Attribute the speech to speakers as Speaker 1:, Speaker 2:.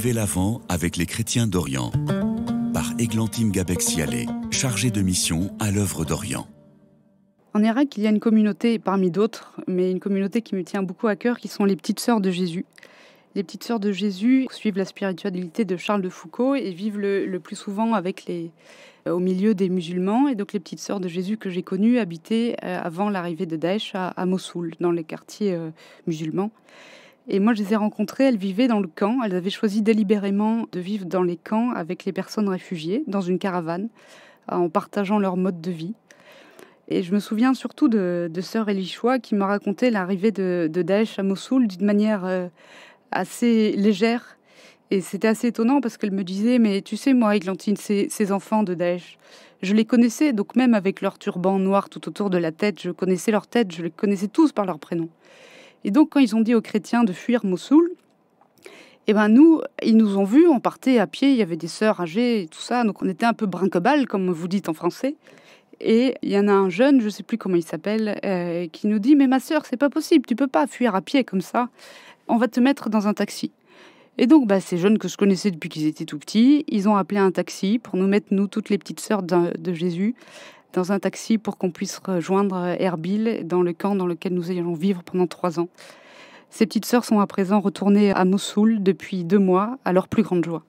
Speaker 1: Vivez l'Avent avec les chrétiens d'Orient. Par Eglantine Gabexialé, chargée de mission à l'œuvre d'Orient.
Speaker 2: En Irak, il y a une communauté parmi d'autres, mais une communauté qui me tient beaucoup à cœur, qui sont les petites sœurs de Jésus. Les petites sœurs de Jésus suivent la spiritualité de Charles de Foucault et vivent le, plus souvent avec les, euh, au milieu des musulmans. Et donc les petites sœurs de Jésus que j'ai connues habitaient euh, avant l'arrivée de Daesh à, Mossoul, dans les quartiers euh, musulmans. Et moi, je les ai rencontrées, elles vivaient dans le camp. Elles avaient choisi délibérément de vivre dans les camps avec les personnes réfugiées, dans une caravane, en partageant leur mode de vie. Et je me souviens surtout de, de sœur Elishua qui m'a raconté l'arrivée de, Daesh à Mossoul d'une manière euh, assez légère. Et c'était assez étonnant parce qu'elle me disait Mais tu sais, moi, Églantine, ces, ces enfants de Daesh, je les connaissais, donc même avec leur turban noir tout autour de la tête, je connaissais leur tête, je les connaissais tous par leur prénom. Et donc, quand ils ont dit aux chrétiens de fuir Mossoul, eh ben nous, ils nous ont vus, on partait à pied, il y avait des sœurs âgées et tout ça, donc on était un peu brincobal comme vous dites en français. Et il y en a un jeune, je ne sais plus comment il s'appelle, euh, qui nous dit Mais ma sœur, c'est pas possible, tu peux pas fuir à pied comme ça, on va te mettre dans un taxi. Et donc, bah, ces jeunes que je connaissais depuis qu'ils étaient tout petits, ils ont appelé un taxi pour nous mettre, nous, toutes les petites sœurs de Jésus, dans un taxi pour qu'on puisse rejoindre Erbil, dans le camp dans lequel nous allons vivre pendant trois ans. Ses petites sœurs sont à présent retournées à Mossoul depuis deux mois, à leur plus grande joie.